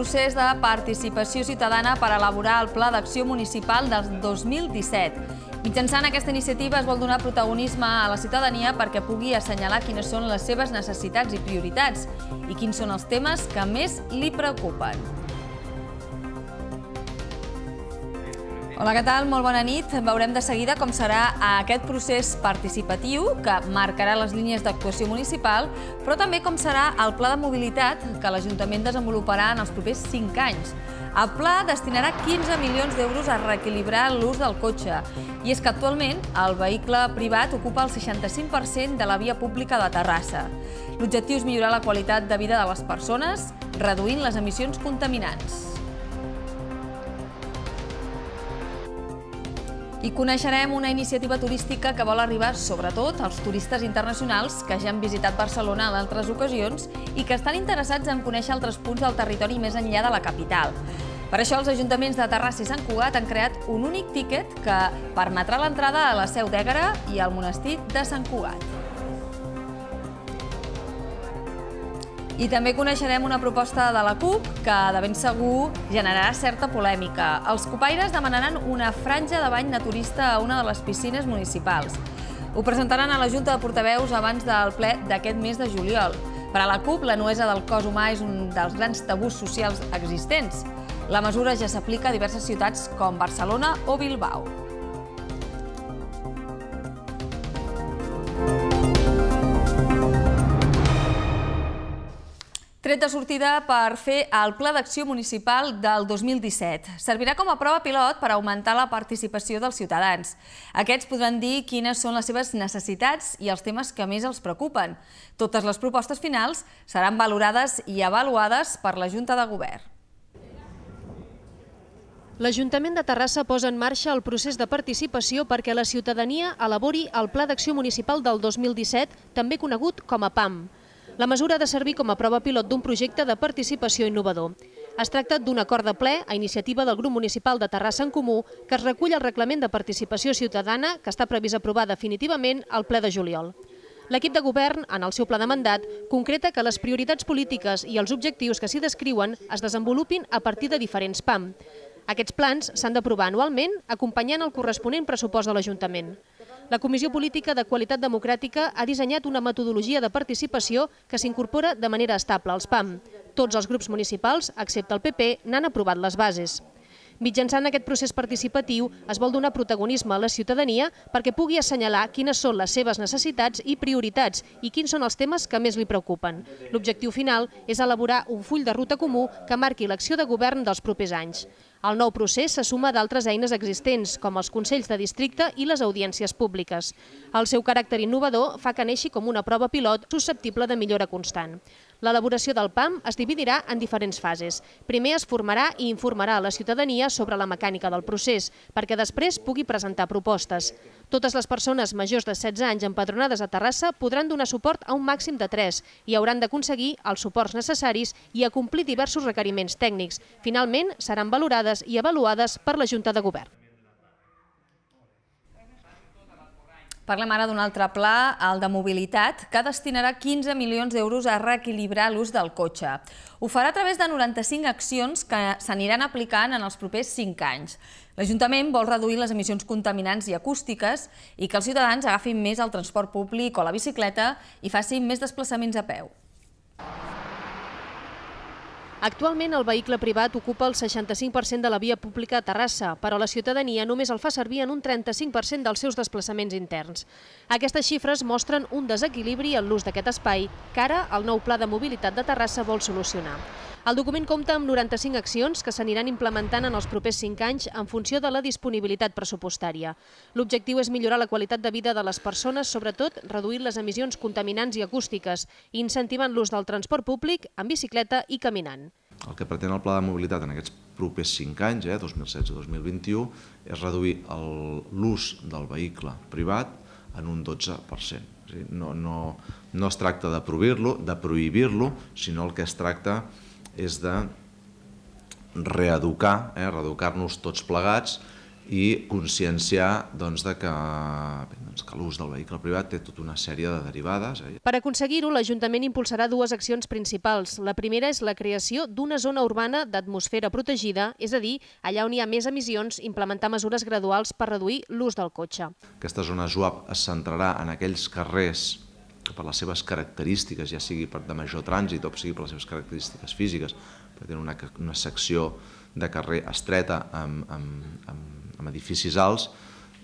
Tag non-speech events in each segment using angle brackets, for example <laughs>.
procés de participació ciutadana per elaborar el Pla d'Acció Municipal del 2017. Mitjançant aquesta iniciativa es vol donar protagonisme a la ciutadania perquè pugui assenyalar quines són les seves necessitats i prioritats i quins són els temes que més li preocupen. Hola, què tal? Molt bona nit. Veurem de seguida com serà aquest procés participatiu que marcarà les línies d'actuació municipal, però també com serà el pla de mobilitat que l'Ajuntament desenvoluparà en els propers 5 anys. El pla destinarà 15 milions d'euros a reequilibrar l'ús del cotxe. I és que actualment el vehicle privat ocupa el 65% de la via pública de Terrassa. L'objectiu és millorar la qualitat de vida de les persones, reduint les emissions contaminants. i coneixerem una iniciativa turística que vol arribar sobretot als turistes internacionals que ja han visitat Barcelona en altres ocasions i que estan interessats en conèixer altres punts del territori més enllà de la capital. Per això, els ajuntaments de Terrassa i Sant Cugat han creat un únic tíquet que permetrà l'entrada a la seu d'Ègara i al monestir de Sant Cugat. I també coneixerem una proposta de la CUP que de ben segur generarà certa polèmica. Els copaires demanaran una franja de bany naturista a una de les piscines municipals. Ho presentaran a la Junta de Portaveus abans del ple d'aquest mes de juliol. Per a la CUP, la nuesa del cos humà és un dels grans tabús socials existents. La mesura ja s'aplica a diverses ciutats com Barcelona o Bilbao. Tret de sortida per fer el Pla d'Acció Municipal del 2017. Servirà com a prova pilot per augmentar la participació dels ciutadans. Aquests podran dir quines són les seves necessitats i els temes que més els preocupen. Totes les propostes finals seran valorades i avaluades per la Junta de Govern. L'Ajuntament de Terrassa posa en marxa el procés de participació perquè la ciutadania elabori el Pla d'Acció Municipal del 2017, també conegut com a PAM. La mesura ha de servir com a prova pilot d'un projecte de participació innovador. Es tracta d'un acord de ple a iniciativa del grup municipal de Terrassa en Comú que es recull el reglament de participació ciutadana que està previst aprovar definitivament al ple de juliol. L'equip de govern, en el seu pla de mandat, concreta que les prioritats polítiques i els objectius que s'hi descriuen es desenvolupin a partir de diferents PAM. Aquests plans s'han d'aprovar anualment acompanyant el corresponent pressupost de l'Ajuntament. La Comissió Política de Qualitat Democràtica ha dissenyat una metodologia de participació que s'incorpora de manera estable als PAM. Tots els grups municipals, excepte el PP, n'han aprovat les bases. Mitjançant aquest procés participatiu es vol donar protagonisme a la ciutadania perquè pugui assenyalar quines són les seves necessitats i prioritats i quins són els temes que més li preocupen. L'objectiu final és elaborar un full de ruta comú que marqui l'acció de govern dels propers anys. El nou procés se suma d'altres eines existents, com els Consells de Districte i les audiències públiques. El seu caràcter innovador fa que neixi com una prova pilot susceptible de millora constant. L'elaboració del PAM es dividirà en diferents fases. Primer es formarà i informarà a la ciutadania sobre la mecànica del procés, perquè després pugui presentar propostes. Totes les persones majors de 16 anys empadronades a Terrassa podran donar suport a un màxim de 3 i hauran d'aconseguir els suports necessaris i acomplir diversos requeriments tècnics. Finalment, seran valorades i avaluades per la Junta de Govern. Parlem ara d'un altre pla, el de mobilitat, que destinarà 15 milions d'euros a reequilibrar l'ús del cotxe. Ho farà a través de 95 accions que s'aniran aplicant en els propers 5 anys. L'Ajuntament vol reduir les emissions contaminants i acústiques i que els ciutadans agafin més el transport públic o la bicicleta i facin més desplaçaments a peu. Actualment el vehicle privat ocupa el 65% de la via pública a Terrassa, però la ciutadania només el fa servir en un 35% dels seus desplaçaments interns. Aquestes xifres mostren un desequilibri en l'ús d'aquest espai que ara el nou Pla de Mobilitat de Terrassa vol solucionar. El document compta amb 95 accions que s'aniran implementant en els propers 5 anys en funció de la disponibilitat pressupostària. L'objectiu és millorar la qualitat de vida de les persones, sobretot reduint les emissions contaminants i acústiques incentivant l'ús del transport públic en bicicleta i caminant. El que pretén el pla de mobilitat en aquests propers 5 anys, eh, 2016-2021, és reduir l'ús del vehicle privat en un 12%. No, no, no es tracta de prohibir-lo, de prohibir-lo, sinó el que es tracta és és de reeducar, eh, reeducar-nos tots plegats i conscienciar doncs, de que, doncs, que l'ús del vehicle privat té tota una sèrie de derivades. Eh? Per aconseguir-ho, l'Ajuntament impulsarà dues accions principals. La primera és la creació d'una zona urbana d'atmosfera protegida, és a dir, allà on hi ha més emissions, implementar mesures graduals per reduir l'ús del cotxe. Aquesta zona SUAP es centrarà en aquells carrers que per les seves característiques, ja sigui per de major trànsit o sigui per les seves característiques físiques, per tenir una, una secció de carrer estreta amb, amb, amb, amb edificis alts,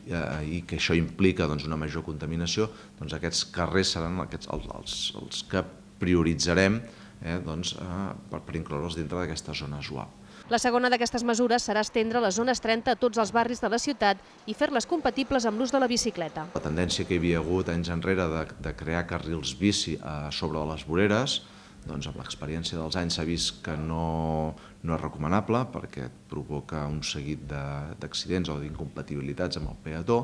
eh, i que això implica doncs, una major contaminació, doncs aquests carrers seran aquests, els, els, els que prioritzarem eh, doncs, eh, per, per incloure'ls dintre d'aquesta zona suau. La segona d'aquestes mesures serà estendre les zones 30 a tots els barris de la ciutat i fer-les compatibles amb l'ús de la bicicleta. La tendència que hi havia hagut anys enrere de, de crear carrils bici a eh, sobre de les voreres, doncs amb l'experiència dels anys s'ha vist que no, no és recomanable perquè provoca un seguit d'accidents o d'incompatibilitats amb el peató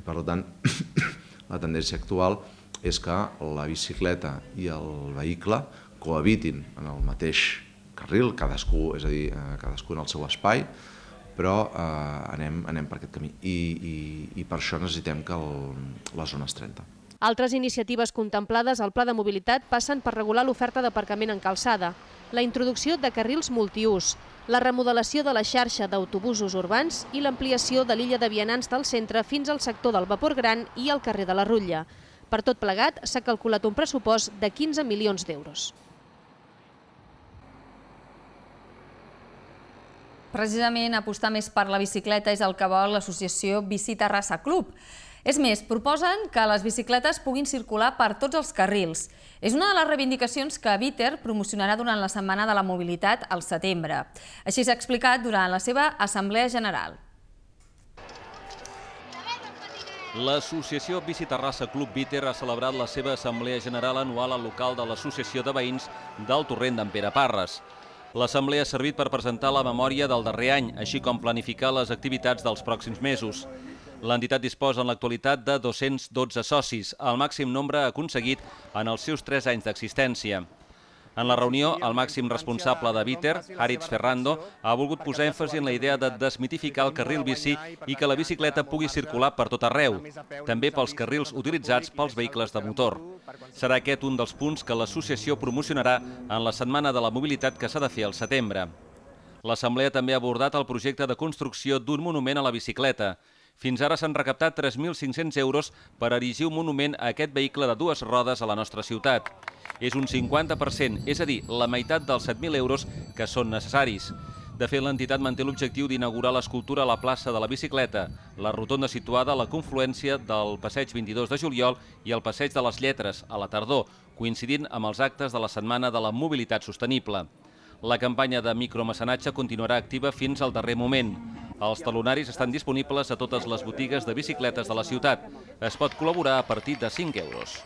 i per tant <coughs> la tendència actual és que la bicicleta i el vehicle cohabitin en el mateix carril, cadascú, és a dir, eh, cadascú en el seu espai, però eh, anem, anem per aquest camí i, i, i per això necessitem que el, la zona es 30. Altres iniciatives contemplades al Pla de Mobilitat passen per regular l'oferta d'aparcament en calçada, la introducció de carrils multiús, la remodelació de la xarxa d'autobusos urbans i l'ampliació de l'illa de vianants del centre fins al sector del Vapor Gran i al carrer de la Rutlla. Per tot plegat, s'ha calculat un pressupost de 15 milions d'euros. Precisament apostar més per la bicicleta és el que vol l'associació Bici Terrassa Club. És més, proposen que les bicicletes puguin circular per tots els carrils. És una de les reivindicacions que Viter promocionarà durant la Setmana de la Mobilitat al setembre. Així s'ha explicat durant la seva Assemblea General. L'associació Bici Terrassa Club Viter ha celebrat la seva Assemblea General anual al local de l'Associació de Veïns del Torrent d'en Pere Parres. L'assemblea ha servit per presentar la memòria del darrer any, així com planificar les activitats dels pròxims mesos. L'entitat disposa en l'actualitat de 212 socis, el màxim nombre aconseguit en els seus 3 anys d'existència. En la reunió, el màxim responsable de Viter, Haritz Ferrando, ha volgut posar èmfasi en la idea de desmitificar el carril bici i que la bicicleta pugui circular per tot arreu, també pels carrils utilitzats pels vehicles de motor. Serà aquest un dels punts que l'associació promocionarà en la Setmana de la Mobilitat que s'ha de fer al setembre. L'Assemblea també ha abordat el projecte de construcció d'un monument a la bicicleta. Fins ara s'han recaptat 3.500 euros per erigir un monument a aquest vehicle de dues rodes a la nostra ciutat. És un 50%, és a dir, la meitat dels 7.000 euros que són necessaris. De fet, l'entitat manté l'objectiu d'inaugurar l'escultura a la plaça de la bicicleta, la rotonda situada a la confluència del passeig 22 de juliol i el passeig de les lletres, a la tardor, coincidint amb els actes de la Setmana de la Mobilitat Sostenible. La campanya de micromecenatge continuarà activa fins al darrer moment. Els talonaris estan disponibles a totes les botigues de bicicletes de la ciutat. Es pot col·laborar a partir de 5 euros.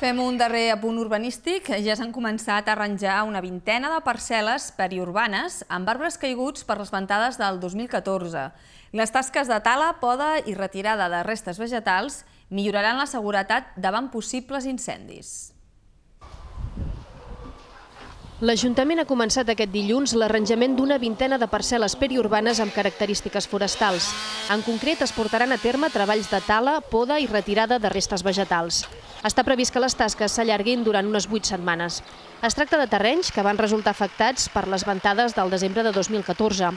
Fem un darrer apunt urbanístic. Ja s'han començat a arranjar una vintena de parcel·les periurbanes amb arbres caiguts per les ventades del 2014. Les tasques de tala, poda i retirada de restes vegetals milloraran la seguretat davant possibles incendis. L'Ajuntament ha començat aquest dilluns l'arranjament d'una vintena de parcel·les periurbanes amb característiques forestals. En concret, es portaran a terme treballs de tala, poda i retirada de restes vegetals. Està previst que les tasques s'allarguin durant unes 8 setmanes. Es tracta de terrenys que van resultar afectats per les ventades del desembre de 2014.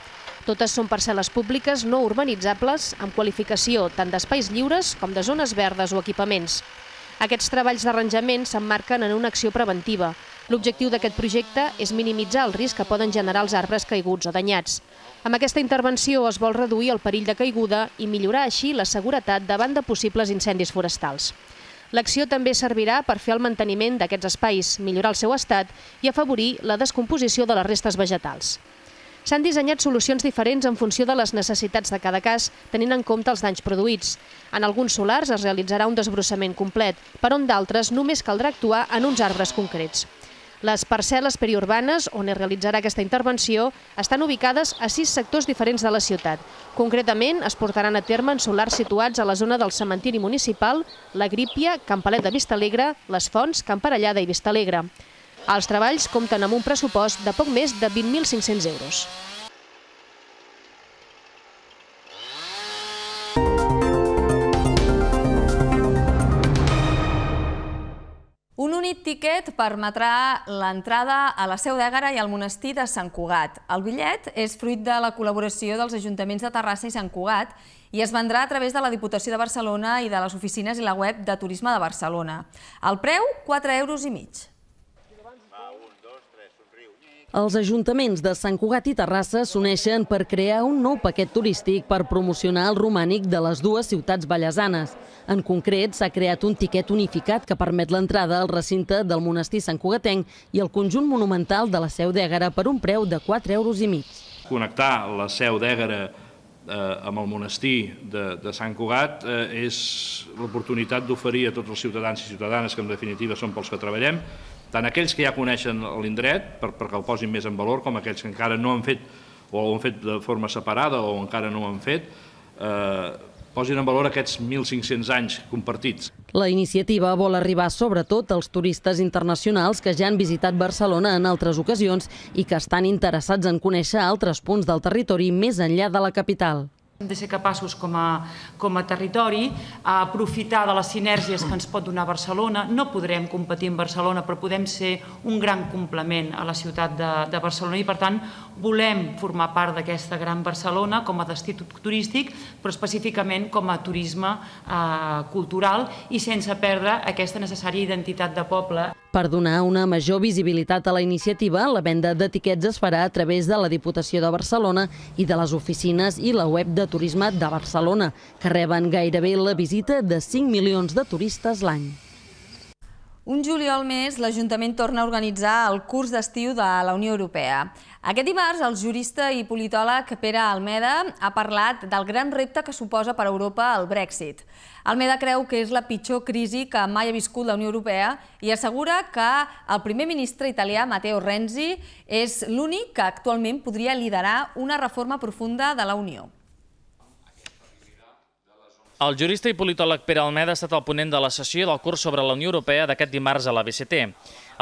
Totes són parcel·les públiques no urbanitzables amb qualificació tant d'espais lliures com de zones verdes o equipaments. Aquests treballs d'arranjament s'emmarquen en una acció preventiva, L'objectiu d'aquest projecte és minimitzar el risc que poden generar els arbres caiguts o danyats. Amb aquesta intervenció es vol reduir el perill de caiguda i millorar així la seguretat davant de possibles incendis forestals. L'acció també servirà per fer el manteniment d'aquests espais, millorar el seu estat i afavorir la descomposició de les restes vegetals. S'han dissenyat solucions diferents en funció de les necessitats de cada cas, tenint en compte els danys produïts. En alguns solars es realitzarà un desbrossament complet, però en d'altres només caldrà actuar en uns arbres concrets. Les parcel·les periurbanes on es realitzarà aquesta intervenció estan ubicades a sis sectors diferents de la ciutat. Concretament, es portaran a terme en solars situats a la zona del cementiri municipal, la Grípia, Campalet de Vistalegre, les Fonts, Camparellada i Vistalegre. Els treballs compten amb un pressupost de poc més de 20.500 euros. Un únic tiquet permetrà l'entrada a la Seu d'Ègara i al monestir de Sant Cugat. El bitllet és fruit de la col·laboració dels ajuntaments de Terrassa i Sant Cugat i es vendrà a través de la Diputació de Barcelona i de les oficines i la web de Turisme de Barcelona. El preu, 4 euros i mig. Els ajuntaments de Sant Cugat i Terrassa s'uneixen per crear un nou paquet turístic per promocionar el romànic de les dues ciutats ballesanes. En concret, s'ha creat un tiquet unificat que permet l'entrada al recinte del monestir Sant Cugatenc i el conjunt monumental de la Seu d'Ègara per un preu de 4 euros i mig. Connectar la Seu d'Ègara eh, amb el monestir de, de Sant Cugat eh, és l'oportunitat d'oferir a tots els ciutadans i ciutadanes, que en definitiva són pels que treballem, tant aquells que ja coneixen l'indret per, perquè el posin més en valor com aquells que encara no han fet o ho han fet de forma separada o encara no ho han fet, eh, posin en valor aquests 1.500 anys compartits. La iniciativa vol arribar sobretot als turistes internacionals que ja han visitat Barcelona en altres ocasions i que estan interessats en conèixer altres punts del territori més enllà de la capital. Hem de ser capaços com a, com a territori a aprofitar de les sinergies que ens pot donar Barcelona. No podrem competir amb Barcelona, però podem ser un gran complement a la ciutat de, de Barcelona i, per tant, volem formar part d'aquesta gran Barcelona com a destí turístic, però específicament com a turisme eh, cultural i sense perdre aquesta necessària identitat de poble. Per donar una major visibilitat a la iniciativa, la venda d'etiquets es farà a través de la Diputació de Barcelona i de les oficines i la web de turisme de Barcelona, que reben gairebé la visita de 5 milions de turistes l'any. Un juliol més, l'Ajuntament torna a organitzar el curs d'estiu de la Unió Europea. Aquest dimarts, el jurista i politòleg Pere Almeda ha parlat del gran repte que suposa per a Europa el Brexit. Almeda creu que és la pitjor crisi que mai ha viscut la Unió Europea i assegura que el primer ministre italià, Matteo Renzi, és l'únic que actualment podria liderar una reforma profunda de la Unió. El jurista i politòleg Pere Almeda ha estat el ponent de la sessió del curs sobre la Unió Europea d'aquest dimarts a la BCT.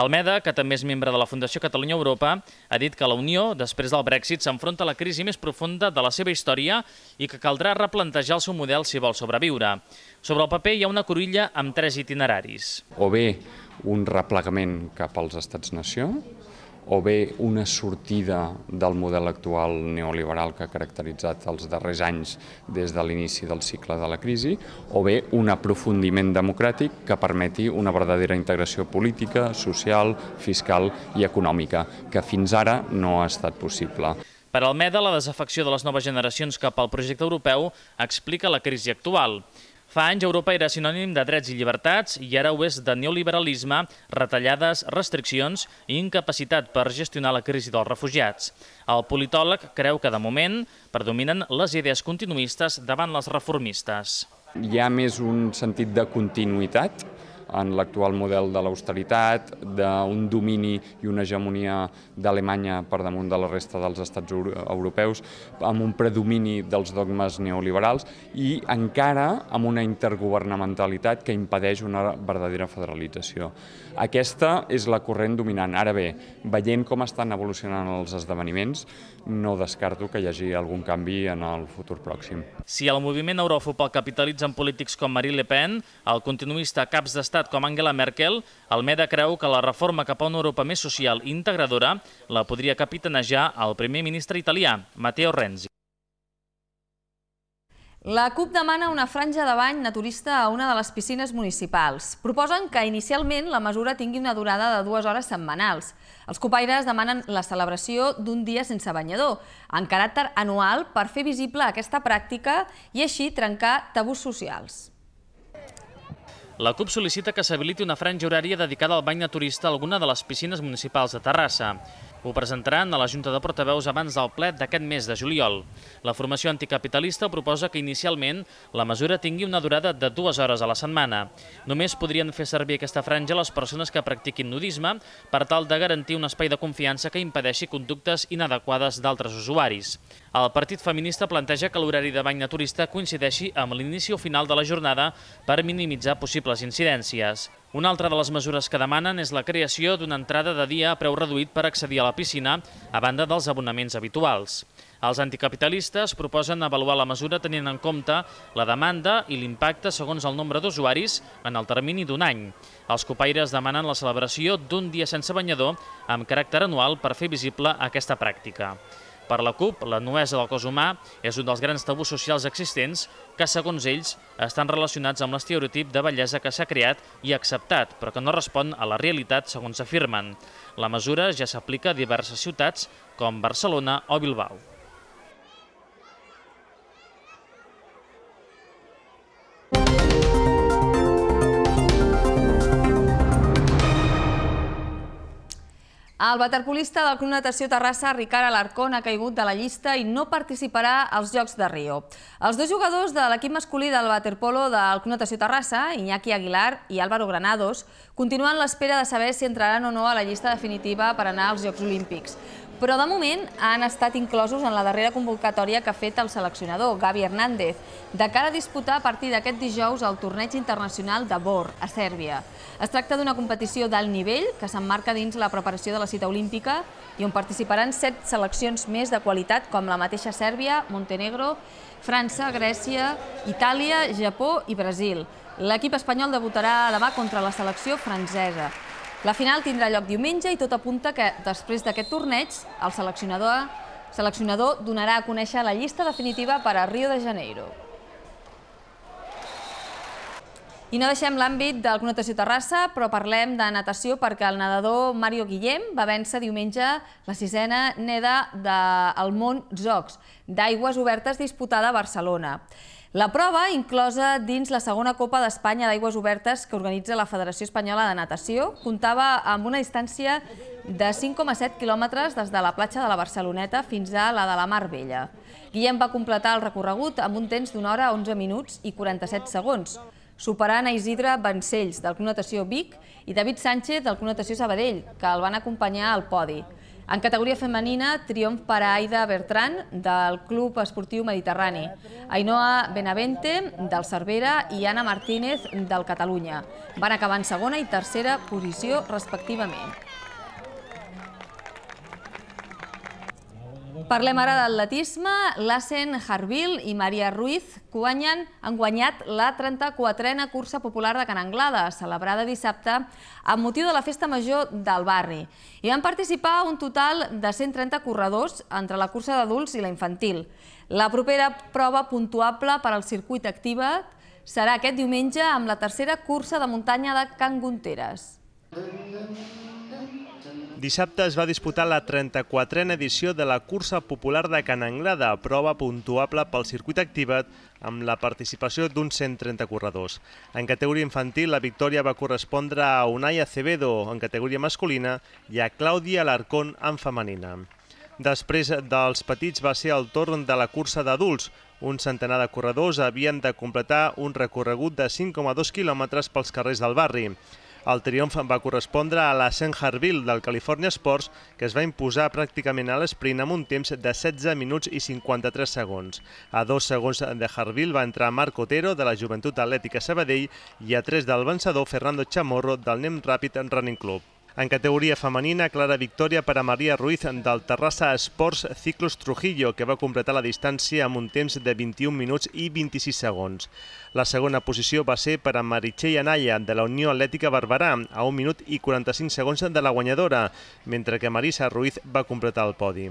Almeda, que també és membre de la Fundació Catalunya-Europa, ha dit que la Unió, després del Brexit, s'enfronta a la crisi més profunda de la seva història i que caldrà replantejar el seu model si vol sobreviure. Sobre el paper hi ha una corilla amb tres itineraris. O bé un replegament cap als estats-nació, o bé una sortida del model actual neoliberal que ha caracteritzat els darrers anys des de l'inici del cicle de la crisi, o bé un aprofundiment democràtic que permeti una verdadera integració política, social, fiscal i econòmica, que fins ara no ha estat possible. Per al MEDA, la desafecció de les noves generacions cap al projecte europeu explica la crisi actual. Fa anys Europa era sinònim de drets i llibertats i ara ho és de neoliberalisme, retallades, restriccions i incapacitat per gestionar la crisi dels refugiats. El politòleg creu que de moment predominen les idees continuistes davant les reformistes. Hi ha més un sentit de continuïtat en l'actual model de l'austeritat, d'un domini i una hegemonia d'Alemanya per damunt de la resta dels estats europeus, amb un predomini dels dogmes neoliberals i encara amb una intergovernamentalitat que impedeix una verdadera federalització. Aquesta és la corrent dominant. Ara bé, veient com estan evolucionant els esdeveniments, no descarto que hi hagi algun canvi en el futur pròxim. Si el moviment el capitalitza en polítics com Marine Le Pen, el continuista caps d'estat com Angela Merkel, Almeda creu que la reforma cap a una Europa més social i integradora la podria capitanejar el primer ministre italià, Matteo Renzi. La CUP demana una franja de bany naturista a una de les piscines municipals. Proposen que inicialment la mesura tingui una durada de dues hores setmanals. Els copaires demanen la celebració d'un dia sense banyador, en caràcter anual per fer visible aquesta pràctica i així trencar tabús socials. La CUP sol·licita que s'habiliti una franja horària dedicada al bany naturista a alguna de les piscines municipals de Terrassa. Ho presentaran a la Junta de Portaveus abans del ple d'aquest mes de juliol. La formació anticapitalista proposa que inicialment la mesura tingui una durada de dues hores a la setmana. Només podrien fer servir aquesta franja les persones que practiquin nudisme per tal de garantir un espai de confiança que impedeixi conductes inadequades d'altres usuaris. El Partit Feminista planteja que l'horari de bany naturista coincideixi amb l'inici o final de la jornada per minimitzar possibles incidències. Una altra de les mesures que demanen és la creació d'una entrada de dia a preu reduït per accedir a la piscina, a banda dels abonaments habituals. Els anticapitalistes proposen avaluar la mesura tenint en compte la demanda i l'impacte segons el nombre d'usuaris en el termini d'un any. Els copaires demanen la celebració d'un dia sense banyador amb caràcter anual per fer visible aquesta pràctica. Per la CUP, la nuesa del cos humà és un dels grans tabús socials existents que, segons ells, estan relacionats amb l'estereotip de bellesa que s'ha creat i acceptat, però que no respon a la realitat, segons afirmen. La mesura ja s'aplica a diverses ciutats, com Barcelona o Bilbao. El waterpolista del Club Natació Terrassa, Ricard Alarcón, ha caigut de la llista i no participarà als Jocs de Rio. Els dos jugadors de l'equip masculí del waterpolo del Club Natació Terrassa, Iñaki Aguilar i Álvaro Granados, continuen l'espera de saber si entraran o no a la llista definitiva per anar als Jocs Olímpics però de moment han estat inclosos en la darrera convocatòria que ha fet el seleccionador, Gavi Hernández, de cara a disputar a partir d'aquest dijous el torneig internacional de Bor, a Sèrbia. Es tracta d'una competició d'alt nivell que s'emmarca dins la preparació de la cita olímpica i on participaran set seleccions més de qualitat com la mateixa Sèrbia, Montenegro, França, Grècia, Itàlia, Japó i Brasil. L'equip espanyol debutarà demà contra la selecció francesa. La final tindrà lloc diumenge i tot apunta que, després d'aquest torneig, el seleccionador, seleccionador donarà a conèixer la llista definitiva per a Rio de Janeiro. I no deixem l'àmbit del Conotació Terrassa, però parlem de natació perquè el nedador Mario Guillem va vèncer diumenge la sisena neda del món Jocs, d'aigües obertes disputada a Barcelona. La prova, inclosa dins la segona Copa d'Espanya d'Aigües Obertes que organitza la Federació Espanyola de Natació, comptava amb una distància de 5,7 quilòmetres des de la platja de la Barceloneta fins a la de la Mar Vella. Guillem va completar el recorregut amb un temps d'una hora, 11 minuts i 47 segons, superant a Isidre Vancells, del Club Natació Vic, i David Sánchez, del Club Natació Sabadell, que el van acompanyar al podi. En categoria femenina, triomf per a Aida Bertran, del Club Esportiu Mediterrani, Ainhoa Benavente, del Cervera, i Anna Martínez, del Catalunya. Van acabar en segona i tercera posició, respectivament. Parlem ara d'atletisme. Lassen Harville i Maria Ruiz guanyen, han guanyat la 34a cursa popular de Can Anglada, celebrada dissabte amb motiu de la festa major del barri. Hi van participar un total de 130 corredors entre la cursa d'adults i la infantil. La propera prova puntuable per al circuit activa serà aquest diumenge amb la tercera cursa de muntanya de Can Gunteres. Dissabte es va disputar la 34a edició de la Cursa Popular de Can Anglada, prova puntuable pel circuit activat amb la participació d'uns 130 corredors. En categoria infantil, la victòria va correspondre a Unai Acevedo en categoria masculina i a Clàudia Alarcón en femenina. Després dels petits va ser el torn de la cursa d'adults. Un centenar de corredors havien de completar un recorregut de 5,2 quilòmetres pels carrers del barri. El triomf va correspondre a la Harville del California Sports, que es va imposar pràcticament a l'esprint amb un temps de 16 minuts i 53 segons. A dos segons de Harville va entrar Marc Otero, de la Joventut Atlètica Sabadell, i a tres del vencedor Fernando Chamorro, del NEM Ràpid Running Club. En categoria femenina, clara victòria per a Maria Ruiz del Terrassa Esports Ciclos Trujillo, que va completar la distància amb un temps de 21 minuts i 26 segons. La segona posició va ser per a Meritxell Anaya, de la Unió Atlètica Barberà, a 1 minut i 45 segons de la guanyadora, mentre que Marisa Ruiz va completar el podi.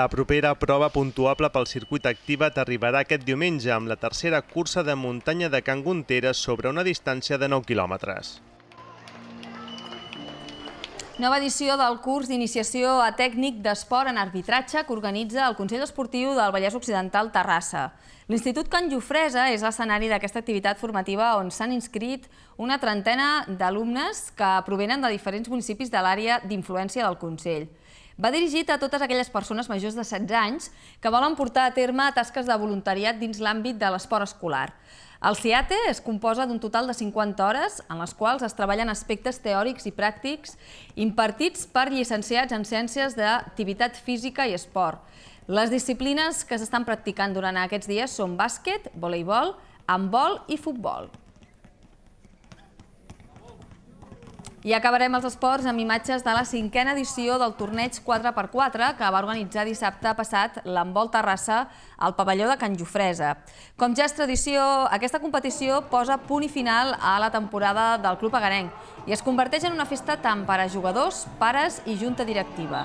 La propera prova puntuable pel circuit activa t'arribarà aquest diumenge amb la tercera cursa de muntanya de Can Guntera sobre una distància de 9 quilòmetres. Nova edició del curs d'iniciació a tècnic d'esport en arbitratge que organitza el Consell Esportiu del Vallès Occidental Terrassa. L'Institut Can Jofresa és l'escenari d'aquesta activitat formativa on s'han inscrit una trentena d'alumnes que provenen de diferents municipis de l'àrea d'influència del Consell. Va dirigit a totes aquelles persones majors de 16 anys que volen portar a terme tasques de voluntariat dins l'àmbit de l'esport escolar. El CIATE es composa d'un total de 50 hores en les quals es treballen aspectes teòrics i pràctics impartits per llicenciats en ciències d'activitat física i esport. Les disciplines que s'estan practicant durant aquests dies són bàsquet, voleibol, handbol i futbol. I acabarem els esports amb imatges de la cinquena edició del torneig 4x4 que va organitzar dissabte passat l'Envol Terrassa al pavelló de Can Jofresa. Com ja és tradició, aquesta competició posa punt i final a la temporada del Club Agarenc i es converteix en una festa tant per a jugadors, pares i junta directiva.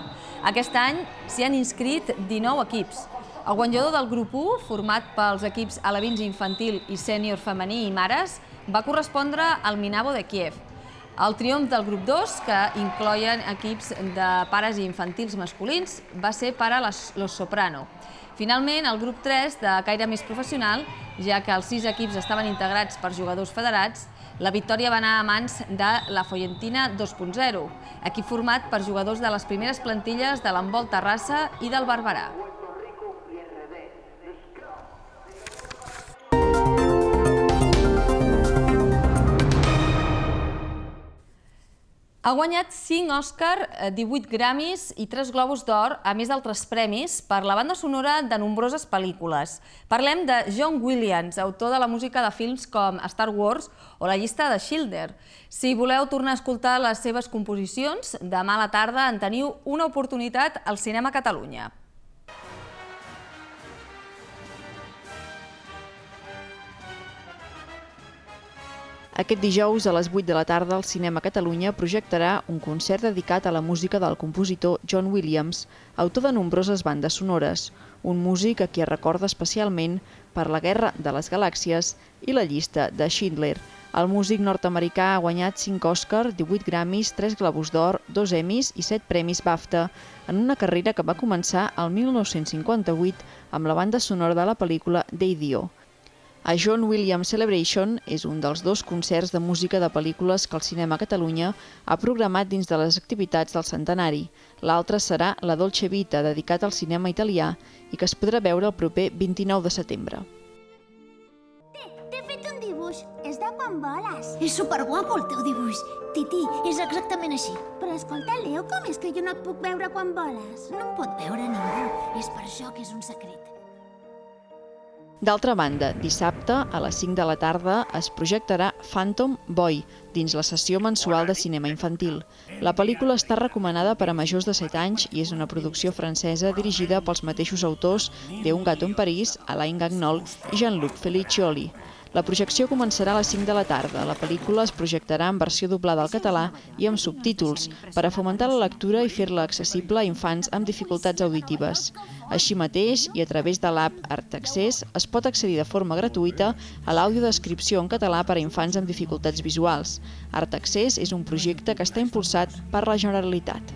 Aquest any s'hi han inscrit 19 equips. El guanyador del grup 1, format pels equips alevins infantil i sènior femení i mares, va correspondre al Minabo de Kiev, el triomf del grup 2, que incloien equips de pares i infantils masculins, va ser per a Los Soprano. Finalment, el grup 3, de caire més professional, ja que els sis equips estaven integrats per jugadors federats, la victòria va anar a mans de la Foyentina 2.0, equip format per jugadors de les primeres plantilles de l'Envol Terrassa i del Barberà. Ha guanyat 5 Òscar, 18 Grammys i 3 Globus d'Or, a més d'altres premis, per la banda sonora de nombroses pel·lícules. Parlem de John Williams, autor de la música de films com Star Wars o la llista de Schilder. Si voleu tornar a escoltar les seves composicions, demà a la tarda en teniu una oportunitat al Cinema Catalunya. Aquest dijous a les 8 de la tarda el Cinema Catalunya projectarà un concert dedicat a la música del compositor John Williams, autor de nombroses bandes sonores, un músic a qui es recorda especialment per la Guerra de les Galàxies i la llista de Schindler. El músic nord-americà ha guanyat 5 Òscar, 18 Grammys, 3 Globus d'Or, 2 Emmys i 7 Premis BAFTA, en una carrera que va començar el 1958 amb la banda sonora de la pel·lícula Day Dio. A John Williams Celebration és un dels dos concerts de música de pel·lícules que el Cinema Catalunya ha programat dins de les activitats del centenari. L'altre serà la Dolce Vita, dedicat al cinema italià i que es podrà veure el proper 29 de setembre. T'he fet un dibuix. És de quan voles. És superguapo el teu dibuix. Titi, és exactament així. Però escolta, Leo, com és que jo no et puc veure quan voles? No em pot veure ningú. És per això que és un secret. D'altra banda, dissabte a les 5 de la tarda es projectarà Phantom Boy dins la sessió mensual de cinema infantil. La pel·lícula està recomanada per a majors de 7 anys i és una producció francesa dirigida pels mateixos autors de Un gato en París, Alain Gagnol i Jean-Luc Felicioli. La projecció començarà a les 5 de la tarda. La pel·lícula es projectarà en versió doblada al català i amb subtítols per a fomentar la lectura i fer-la accessible a infants amb dificultats auditives. Així mateix, i a través de l'app Art Access, es pot accedir de forma gratuïta a l'audiodescripció en català per a infants amb dificultats visuals. Art Access és un projecte que està impulsat per la Generalitat.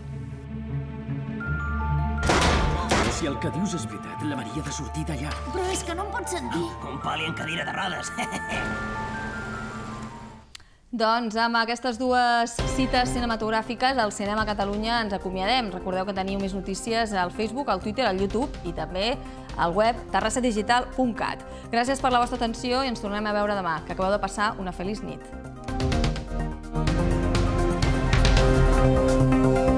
Si el que dius és veritat, la Maria ha de sortir d'allà. Però és que no em pots sentir. Oh, ah, un pali en cadira de rodes. <laughs> Doncs amb aquestes dues cites cinematogràfiques al Cinema Catalunya ens acomiadem. Recordeu que teniu més notícies al Facebook, al Twitter, al YouTube i també al web terrassadigital.cat. Gràcies per la vostra atenció i ens tornem a veure demà. Que acabeu de passar una feliç nit. Thank you.